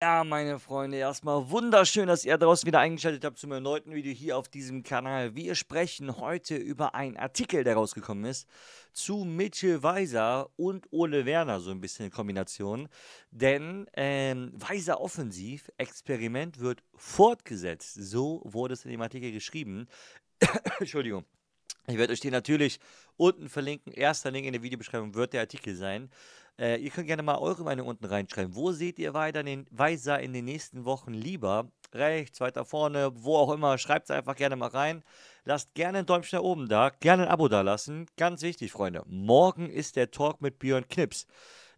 Ja, meine Freunde, erstmal wunderschön, dass ihr draußen wieder eingeschaltet habt zum erneuten Video hier auf diesem Kanal. Wir sprechen heute über einen Artikel, der rausgekommen ist, zu Mitchell Weiser und Ole Werner, so ein bisschen in Kombination. Denn ähm, Weiser Offensiv, Experiment wird fortgesetzt. So wurde es in dem Artikel geschrieben. Entschuldigung. Ich werde euch den natürlich unten verlinken. Erster Link in der Videobeschreibung wird der Artikel sein. Äh, ihr könnt gerne mal eure Meinung unten reinschreiben. Wo seht ihr weiter den Weiser in den nächsten Wochen lieber? Rechts, weiter vorne, wo auch immer. Schreibt es einfach gerne mal rein. Lasst gerne ein Däumchen da oben da, gerne ein Abo da lassen. Ganz wichtig, Freunde. Morgen ist der Talk mit Björn Knips.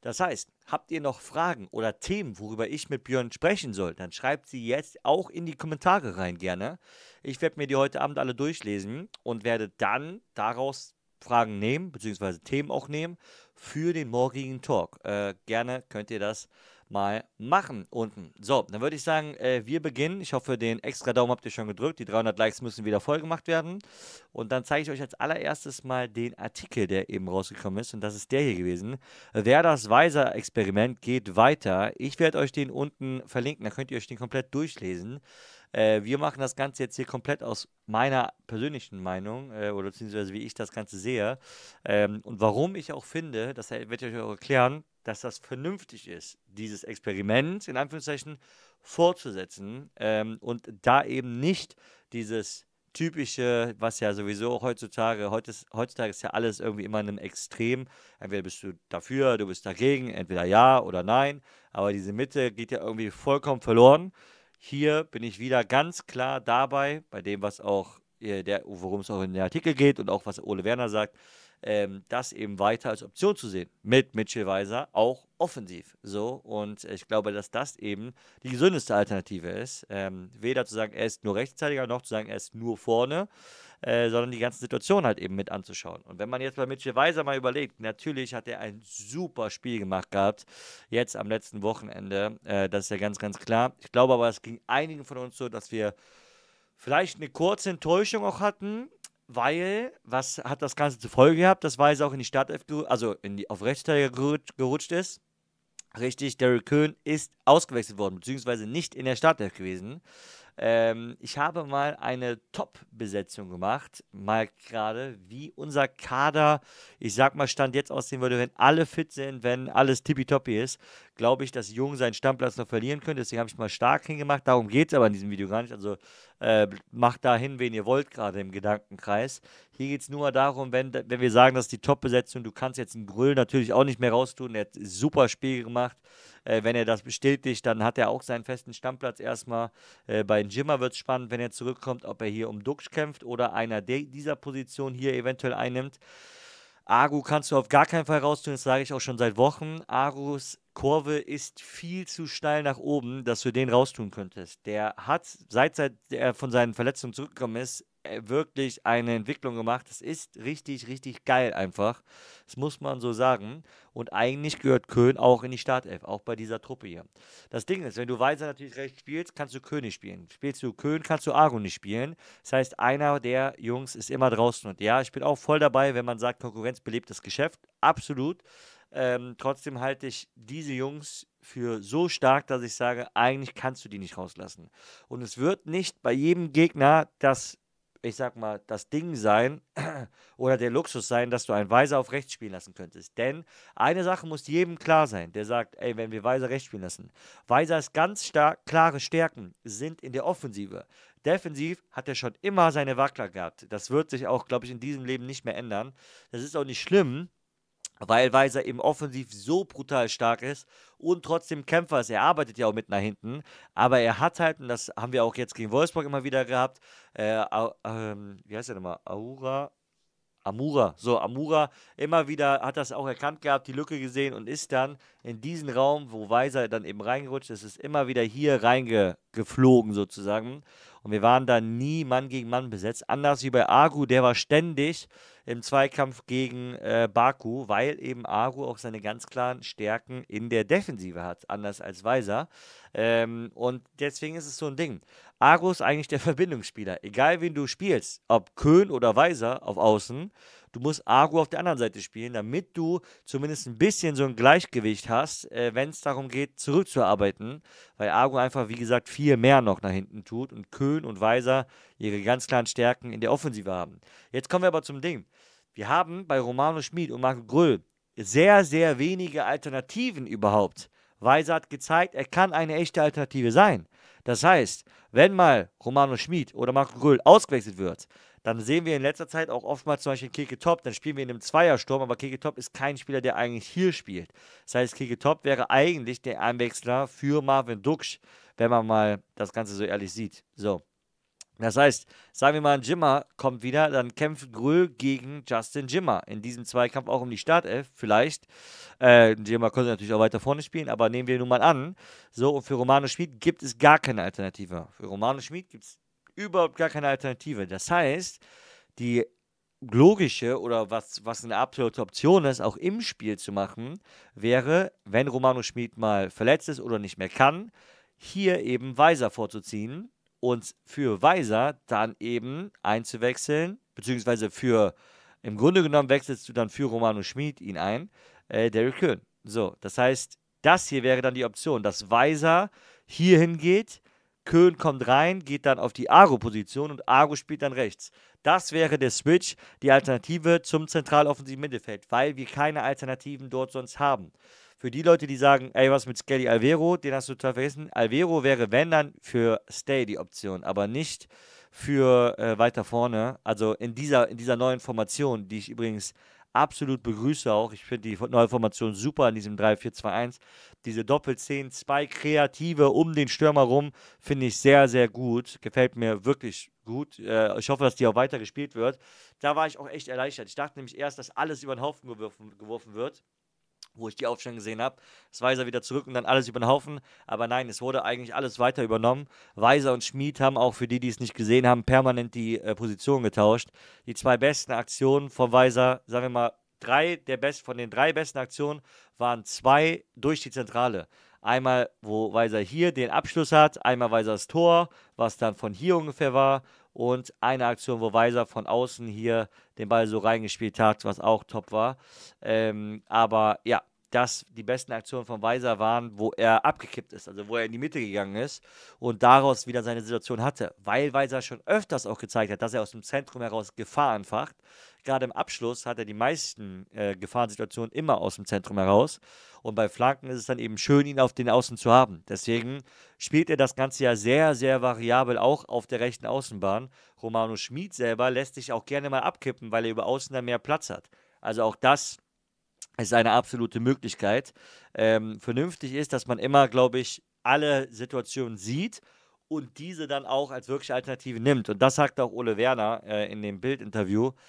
Das heißt, habt ihr noch Fragen oder Themen, worüber ich mit Björn sprechen soll, dann schreibt sie jetzt auch in die Kommentare rein gerne. Ich werde mir die heute Abend alle durchlesen und werde dann daraus Fragen nehmen, beziehungsweise Themen auch nehmen für den morgigen Talk. Äh, gerne könnt ihr das mal machen unten. So, dann würde ich sagen, äh, wir beginnen. Ich hoffe, den extra Daumen habt ihr schon gedrückt. Die 300 Likes müssen wieder voll gemacht werden. Und dann zeige ich euch als allererstes mal den Artikel, der eben rausgekommen ist. Und das ist der hier gewesen. Wer das Weiser-Experiment geht weiter. Ich werde euch den unten verlinken. Da könnt ihr euch den komplett durchlesen. Äh, wir machen das Ganze jetzt hier komplett aus meiner persönlichen Meinung äh, oder beziehungsweise wie ich das Ganze sehe. Ähm, und warum ich auch finde, das werde ich euch auch erklären, dass das vernünftig ist, dieses Experiment in Anführungszeichen fortzusetzen ähm, und da eben nicht dieses typische, was ja sowieso heutzutage, heutzutage ist ja alles irgendwie immer in einem Extrem. Entweder bist du dafür, du bist dagegen, entweder ja oder nein. Aber diese Mitte geht ja irgendwie vollkommen verloren. Hier bin ich wieder ganz klar dabei, bei dem, was auch, äh, worum es auch in den Artikel geht und auch was Ole Werner sagt, ähm, das eben weiter als Option zu sehen. Mit Mitchell Weiser auch offensiv. So, und ich glaube, dass das eben die gesündeste Alternative ist. Ähm, weder zu sagen, er ist nur rechtzeitiger, noch zu sagen, er ist nur vorne. Äh, sondern die ganze Situation halt eben mit anzuschauen. Und wenn man jetzt bei Mitchell Weiser mal überlegt, natürlich hat er ein super Spiel gemacht gehabt, jetzt am letzten Wochenende, äh, das ist ja ganz, ganz klar. Ich glaube aber, es ging einigen von uns so, dass wir vielleicht eine kurze Enttäuschung auch hatten, weil, was hat das Ganze zur Folge gehabt, dass Weiser auch in die Startelf, also in die, auf Rechtsteiger gerutscht, gerutscht ist. Richtig, Derrick Köhn ist ausgewechselt worden, beziehungsweise nicht in der Startelf gewesen. Ähm, ich habe mal eine Top-Besetzung gemacht, mal gerade, wie unser Kader, ich sag mal, Stand jetzt aussehen würde, wenn alle fit sind, wenn alles tippitoppi ist, glaube ich, dass Jung seinen Stammplatz noch verlieren könnte. Deswegen habe ich mal stark hingemacht. Darum geht es aber in diesem Video gar nicht. Also äh, macht dahin, wen ihr wollt, gerade im Gedankenkreis. Hier geht es nur darum, wenn, wenn wir sagen, dass die Top-Besetzung, du kannst jetzt einen Grüll natürlich auch nicht mehr raustun. Er hat super Spiel gemacht. Äh, wenn er das bestätigt, dann hat er auch seinen festen Stammplatz erstmal. Äh, bei Jimmer wird es spannend, wenn er zurückkommt, ob er hier um Duxch kämpft oder einer dieser Position hier eventuell einnimmt. Agu kannst du auf gar keinen Fall raustun, das sage ich auch schon seit Wochen. Arus Kurve ist viel zu steil nach oben, dass du den raustun könntest. Der hat, seit, seit er von seinen Verletzungen zurückgekommen ist, äh, wirklich eine Entwicklung gemacht. Das ist richtig, richtig geil einfach. Das muss man so sagen. Und eigentlich gehört Köhn auch in die Startelf, auch bei dieser Truppe hier. Das Ding ist, wenn du Weiser natürlich recht spielst, kannst du König spielen. Spielst du Köhn, kannst du Argo nicht spielen. Das heißt, einer der Jungs ist immer draußen. Und ja, ich bin auch voll dabei, wenn man sagt, Konkurrenz belebt das Geschäft. Absolut. Ähm, trotzdem halte ich diese Jungs für so stark, dass ich sage, eigentlich kannst du die nicht rauslassen. Und es wird nicht bei jedem Gegner das, ich sag mal, das Ding sein oder der Luxus sein, dass du einen Weiser auf rechts spielen lassen könntest. Denn eine Sache muss jedem klar sein, der sagt, ey, wenn wir Weiser rechts spielen lassen. Weiser ist ganz stark, klare Stärken sind in der Offensive. Defensiv hat er schon immer seine Wackler gehabt. Das wird sich auch, glaube ich, in diesem Leben nicht mehr ändern. Das ist auch nicht schlimm, weil Weiser eben offensiv so brutal stark ist und trotzdem Kämpfer ist. Er arbeitet ja auch mit nach hinten, aber er hat halt, und das haben wir auch jetzt gegen Wolfsburg immer wieder gehabt, äh, ähm, wie heißt er nochmal? Aura? Amura, so Amura, immer wieder hat das auch erkannt gehabt, die Lücke gesehen und ist dann in diesen Raum, wo Weiser dann eben reingerutscht ist, ist immer wieder hier reingeflogen sozusagen. Und wir waren da nie Mann gegen Mann besetzt. Anders wie bei Agu, der war ständig im Zweikampf gegen äh, Baku, weil eben Aru auch seine ganz klaren Stärken in der Defensive hat, anders als Weiser. Ähm, und deswegen ist es so ein Ding. Aru ist eigentlich der Verbindungsspieler. Egal wen du spielst, ob Köhn oder Weiser auf Außen, du musst Aru auf der anderen Seite spielen, damit du zumindest ein bisschen so ein Gleichgewicht hast, äh, wenn es darum geht, zurückzuarbeiten, weil Aru einfach, wie gesagt, viel mehr noch nach hinten tut und Köhn und Weiser ihre ganz klaren Stärken in der Offensive haben. Jetzt kommen wir aber zum Ding. Wir haben bei Romano Schmid und Marco Gröll sehr, sehr wenige Alternativen überhaupt. Weiser hat gezeigt, er kann eine echte Alternative sein. Das heißt, wenn mal Romano Schmid oder Marco Gröll ausgewechselt wird, dann sehen wir in letzter Zeit auch oftmals zum Beispiel Keke Top, dann spielen wir in einem Zweiersturm, aber Keke Top ist kein Spieler, der eigentlich hier spielt. Das heißt, Keke Top wäre eigentlich der Einwechsler für Marvin Duksch, wenn man mal das Ganze so ehrlich sieht. So, das heißt, sagen wir mal, ein Jimmer kommt wieder, dann kämpft Gröhl gegen Justin Jimmer. In diesem Zweikampf auch um die Startelf, vielleicht. Äh, Jimmer könnte natürlich auch weiter vorne spielen, aber nehmen wir nun mal an. So, und für Romano Schmid gibt es gar keine Alternative. Für Romano Schmid gibt es überhaupt gar keine Alternative. Das heißt, die logische oder was, was eine absolute Option ist, auch im Spiel zu machen, wäre, wenn Romano Schmid mal verletzt ist oder nicht mehr kann, hier eben Weiser vorzuziehen und für Weiser dann eben einzuwechseln, beziehungsweise für, im Grunde genommen wechselst du dann für Romano Schmid ihn ein, äh, Derek Köhn. So, das heißt, das hier wäre dann die Option, dass Weiser hierhin geht, Köhn kommt rein, geht dann auf die Aro-Position und Aro spielt dann rechts. Das wäre der Switch, die Alternative zum zentraloffensiven Mittelfeld, weil wir keine Alternativen dort sonst haben. Für die Leute, die sagen, ey, was mit Skelly Alvero, den hast du total vergessen. Alvero wäre, wenn dann, für Stay die Option, aber nicht für äh, weiter vorne. Also in dieser, in dieser neuen Formation, die ich übrigens absolut begrüße auch. Ich finde die neue Formation super in diesem 3-4-2-1. Diese Doppel-10, zwei Kreative um den Stürmer rum, finde ich sehr, sehr gut. Gefällt mir wirklich gut. Äh, ich hoffe, dass die auch weiter gespielt wird. Da war ich auch echt erleichtert. Ich dachte nämlich erst, dass alles über den Haufen geworfen, geworfen wird wo ich die Aufstellung gesehen habe. Das Weiser wieder zurück und dann alles über den Haufen. Aber nein, es wurde eigentlich alles weiter übernommen. Weiser und Schmid haben auch für die, die es nicht gesehen haben, permanent die äh, Position getauscht. Die zwei besten Aktionen von Weiser, sagen wir mal, drei der best, von den drei besten Aktionen waren zwei durch die Zentrale. Einmal, wo Weiser hier den Abschluss hat, einmal Weisers Tor, was dann von hier ungefähr war, und eine Aktion, wo Weiser von außen hier den Ball so reingespielt hat, was auch top war. Ähm, aber ja, dass die besten Aktionen von Weiser waren, wo er abgekippt ist, also wo er in die Mitte gegangen ist und daraus wieder seine Situation hatte, weil Weiser schon öfters auch gezeigt hat, dass er aus dem Zentrum heraus Gefahr anfacht. Gerade im Abschluss hat er die meisten äh, Gefahrensituationen immer aus dem Zentrum heraus und bei Flanken ist es dann eben schön, ihn auf den Außen zu haben. Deswegen spielt er das Ganze ja sehr, sehr variabel auch auf der rechten Außenbahn. Romano Schmid selber lässt sich auch gerne mal abkippen, weil er über Außen dann mehr Platz hat. Also auch das ist eine absolute Möglichkeit. Ähm, vernünftig ist, dass man immer, glaube ich, alle Situationen sieht und diese dann auch als wirkliche Alternative nimmt. Und das sagt auch Ole Werner äh, in dem Bildinterview. interview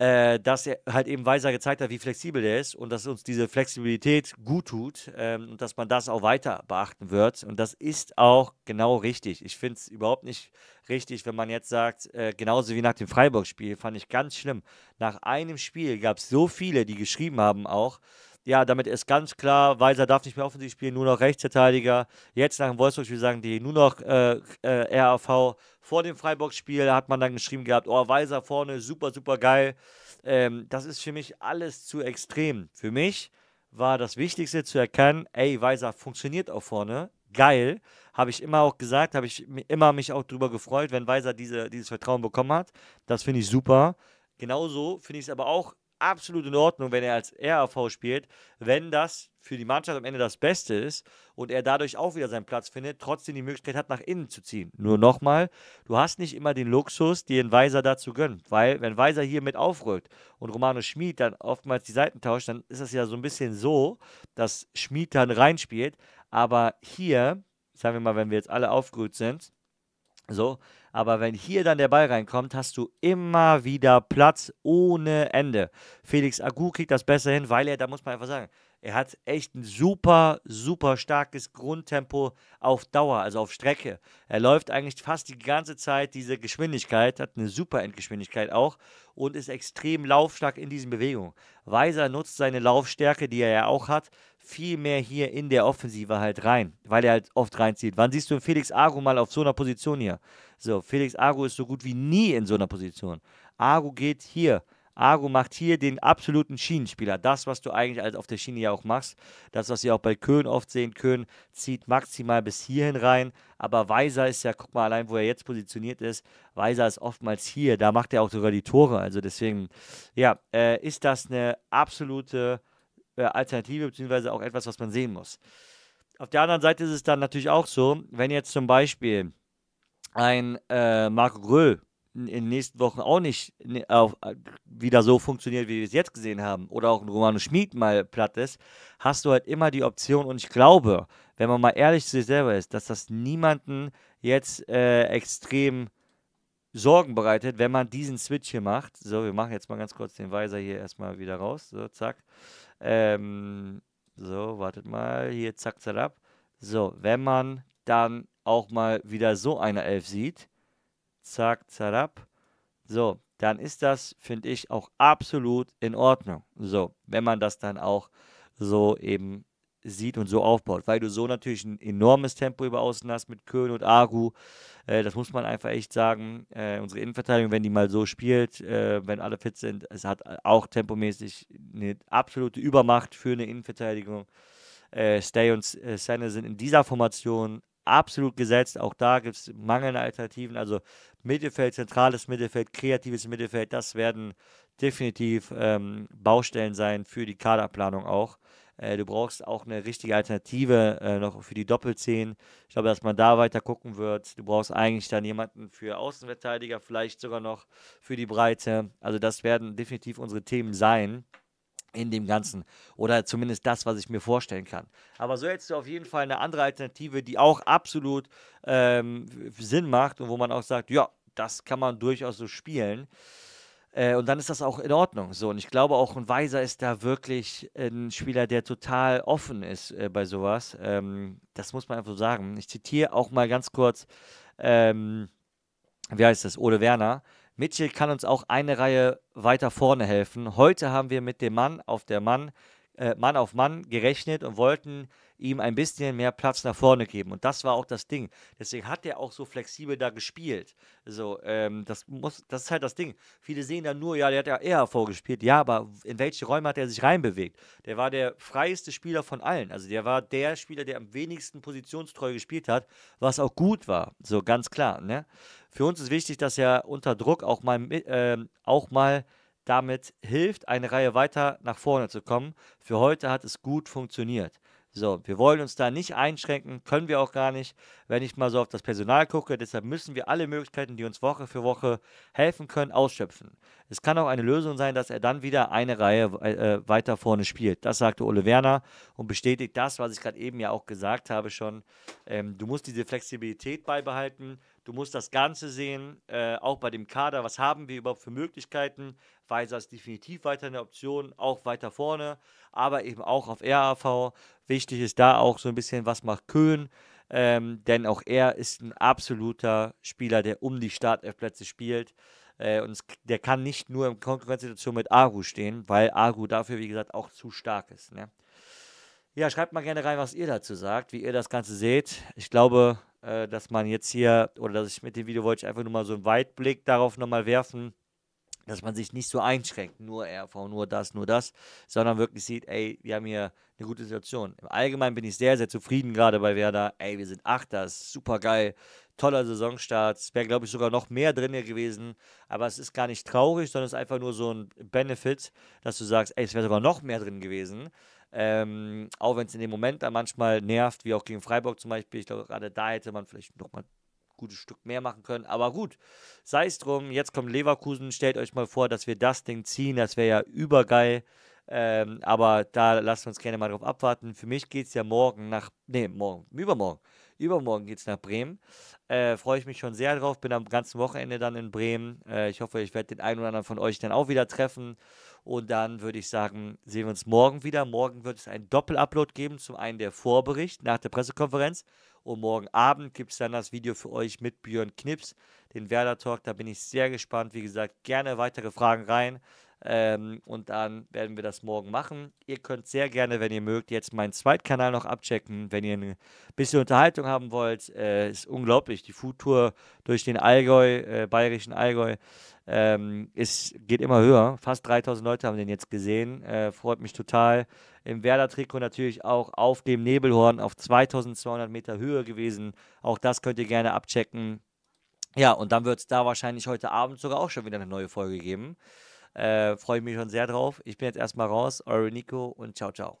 äh, dass er halt eben Weiser gezeigt hat, wie flexibel er ist und dass uns diese Flexibilität gut tut ähm, und dass man das auch weiter beachten wird. Und das ist auch genau richtig. Ich finde es überhaupt nicht richtig, wenn man jetzt sagt, äh, genauso wie nach dem Freiburg-Spiel, fand ich ganz schlimm. Nach einem Spiel gab es so viele, die geschrieben haben auch, ja, damit ist ganz klar, Weiser darf nicht mehr offensiv spielen, nur noch Rechtsverteidiger. Jetzt nach dem Wolfsburg-Spiel sagen die nur noch äh, äh, RAV. Vor dem Freiburg-Spiel hat man dann geschrieben gehabt, oh, Weiser vorne, super, super geil. Ähm, das ist für mich alles zu extrem. Für mich war das Wichtigste zu erkennen, ey, Weiser funktioniert auch vorne, geil. Habe ich immer auch gesagt, habe ich immer mich auch darüber gefreut, wenn Weiser diese, dieses Vertrauen bekommen hat. Das finde ich super. Genauso finde ich es aber auch absolut in Ordnung, wenn er als RAV spielt, wenn das für die Mannschaft am Ende das Beste ist und er dadurch auch wieder seinen Platz findet, trotzdem die Möglichkeit hat, nach innen zu ziehen. Nur nochmal, du hast nicht immer den Luxus, dir den Weiser dazu gönnen, weil wenn Weiser hier mit aufrückt und Romano Schmid dann oftmals die Seiten tauscht, dann ist das ja so ein bisschen so, dass Schmid dann reinspielt, aber hier, sagen wir mal, wenn wir jetzt alle aufgerührt sind, so, aber wenn hier dann der Ball reinkommt, hast du immer wieder Platz ohne Ende. Felix Agu kriegt das besser hin, weil er, da muss man einfach sagen, er hat echt ein super, super starkes Grundtempo auf Dauer, also auf Strecke. Er läuft eigentlich fast die ganze Zeit diese Geschwindigkeit, hat eine super Endgeschwindigkeit auch und ist extrem laufstark in diesen Bewegungen. Weiser nutzt seine Laufstärke, die er ja auch hat, viel mehr hier in der Offensive halt rein, weil er halt oft reinzieht. Wann siehst du Felix Agu mal auf so einer Position hier? So, Felix Agu ist so gut wie nie in so einer Position. Agu geht hier. Agu macht hier den absoluten Schienenspieler. Das, was du eigentlich auf der Schiene ja auch machst. Das, was wir auch bei Köln oft sehen. Köhn zieht maximal bis hierhin rein. Aber Weiser ist ja, guck mal allein, wo er jetzt positioniert ist. Weiser ist oftmals hier. Da macht er auch sogar die Tore. Also deswegen, ja, äh, ist das eine absolute äh, Alternative, beziehungsweise auch etwas, was man sehen muss. Auf der anderen Seite ist es dann natürlich auch so, wenn jetzt zum Beispiel ein äh, Marco Gröhl in den nächsten Wochen auch nicht auf, äh, wieder so funktioniert, wie wir es jetzt gesehen haben, oder auch ein Romano Schmid mal platt ist, hast du halt immer die Option. Und ich glaube, wenn man mal ehrlich zu sich selber ist, dass das niemanden jetzt äh, extrem Sorgen bereitet, wenn man diesen Switch hier macht. So, wir machen jetzt mal ganz kurz den Weiser hier erstmal wieder raus. So, zack. Ähm, so, wartet mal. Hier, zack, zack, ab. So, wenn man dann auch mal wieder so eine Elf sieht, zack, zack, ab. So, dann ist das, finde ich, auch absolut in Ordnung. So, wenn man das dann auch so eben sieht und so aufbaut, weil du so natürlich ein enormes Tempo über Außen hast mit Köln und Agu. Äh, das muss man einfach echt sagen. Äh, unsere Innenverteidigung, wenn die mal so spielt, äh, wenn alle fit sind, es hat auch tempomäßig eine absolute Übermacht für eine Innenverteidigung. Äh, Stay und äh, sind in dieser Formation absolut gesetzt. Auch da gibt es mangelnde Alternativen. Also Mittelfeld, zentrales Mittelfeld, kreatives Mittelfeld, das werden definitiv ähm, Baustellen sein für die Kaderplanung auch äh, du brauchst auch eine richtige Alternative äh, noch für die Doppelzehn. Ich glaube, dass man da weiter gucken wird. Du brauchst eigentlich dann jemanden für Außenverteidiger, vielleicht sogar noch für die Breite. Also das werden definitiv unsere Themen sein in dem Ganzen. Oder zumindest das, was ich mir vorstellen kann. Aber so hättest du auf jeden Fall eine andere Alternative, die auch absolut ähm, Sinn macht und wo man auch sagt, ja, das kann man durchaus so spielen. Äh, und dann ist das auch in Ordnung. So, und ich glaube auch, ein Weiser ist da wirklich ein Spieler, der total offen ist äh, bei sowas. Ähm, das muss man einfach so sagen. Ich zitiere auch mal ganz kurz, ähm, wie heißt das, Ole Werner. Mitchell kann uns auch eine Reihe weiter vorne helfen. Heute haben wir mit dem Mann auf der Mann, äh, Mann auf Mann gerechnet und wollten ihm ein bisschen mehr Platz nach vorne geben. Und das war auch das Ding. Deswegen hat er auch so flexibel da gespielt. So, ähm, das, muss, das ist halt das Ding. Viele sehen dann nur, ja, der hat ja eher vorgespielt. Ja, aber in welche Räume hat er sich reinbewegt? Der war der freieste Spieler von allen. Also der war der Spieler, der am wenigsten positionstreu gespielt hat, was auch gut war. So ganz klar. Ne? Für uns ist wichtig, dass er unter Druck auch mal, äh, auch mal damit hilft, eine Reihe weiter nach vorne zu kommen. Für heute hat es gut funktioniert. So, wir wollen uns da nicht einschränken, können wir auch gar nicht, wenn ich mal so auf das Personal gucke. Deshalb müssen wir alle Möglichkeiten, die uns Woche für Woche helfen können, ausschöpfen. Es kann auch eine Lösung sein, dass er dann wieder eine Reihe äh, weiter vorne spielt. Das sagte Ole Werner und bestätigt das, was ich gerade eben ja auch gesagt habe schon. Ähm, du musst diese Flexibilität beibehalten. Du musst das Ganze sehen, äh, auch bei dem Kader. Was haben wir überhaupt für Möglichkeiten? Weiser ist definitiv weiter eine Option, auch weiter vorne, aber eben auch auf RAV. Wichtig ist da auch so ein bisschen, was macht Köhn? Ähm, denn auch er ist ein absoluter Spieler, der um die Startelfplätze spielt. Äh, und es, der kann nicht nur in Konkurrenzsituation mit Aru stehen, weil Aru dafür, wie gesagt, auch zu stark ist. Ne? Ja, schreibt mal gerne rein, was ihr dazu sagt, wie ihr das Ganze seht. Ich glaube, äh, dass man jetzt hier, oder dass ich mit dem Video wollte ich einfach nur mal so einen Weitblick darauf nochmal werfen, dass man sich nicht so einschränkt, nur RV, nur das, nur das, sondern wirklich sieht, ey, wir haben hier eine gute Situation. Im Allgemeinen bin ich sehr, sehr zufrieden gerade bei Werder. Ey, wir sind Achter, super geil, toller Saisonstart. Es wäre, glaube ich, sogar noch mehr drin gewesen, aber es ist gar nicht traurig, sondern es ist einfach nur so ein Benefit, dass du sagst, ey, es wäre sogar noch mehr drin gewesen. Ähm, auch wenn es in dem Moment dann manchmal nervt, wie auch gegen Freiburg zum Beispiel. Ich glaube, gerade da hätte man vielleicht nochmal ein gutes Stück mehr machen können. Aber gut, sei es drum. Jetzt kommt Leverkusen. Stellt euch mal vor, dass wir das Ding ziehen. Das wäre ja übergeil. Ähm, aber da lassen wir uns gerne mal drauf abwarten. Für mich geht es ja morgen nach, nee, morgen, übermorgen. Übermorgen geht es nach Bremen. Äh, Freue ich mich schon sehr drauf. Bin am ganzen Wochenende dann in Bremen. Äh, ich hoffe, ich werde den einen oder anderen von euch dann auch wieder treffen. Und dann würde ich sagen, sehen wir uns morgen wieder. Morgen wird es einen Doppel-Upload geben. Zum einen der Vorbericht nach der Pressekonferenz. Und morgen Abend gibt es dann das Video für euch mit Björn Knips, den Werder Talk. Da bin ich sehr gespannt. Wie gesagt, gerne weitere Fragen rein. Ähm, und dann werden wir das morgen machen. Ihr könnt sehr gerne, wenn ihr mögt, jetzt meinen Zweitkanal noch abchecken, wenn ihr ein bisschen Unterhaltung haben wollt. Äh, ist unglaublich. Die Foodtour durch den Allgäu, äh, bayerischen Allgäu, ähm, ist, geht immer höher. Fast 3000 Leute haben den jetzt gesehen. Äh, freut mich total. Im Werder-Trikot natürlich auch auf dem Nebelhorn auf 2200 Meter Höhe gewesen. Auch das könnt ihr gerne abchecken. Ja, und dann wird es da wahrscheinlich heute Abend sogar auch schon wieder eine neue Folge geben. Äh, Freue ich mich schon sehr drauf. Ich bin jetzt erstmal raus. Eure Nico und ciao, ciao.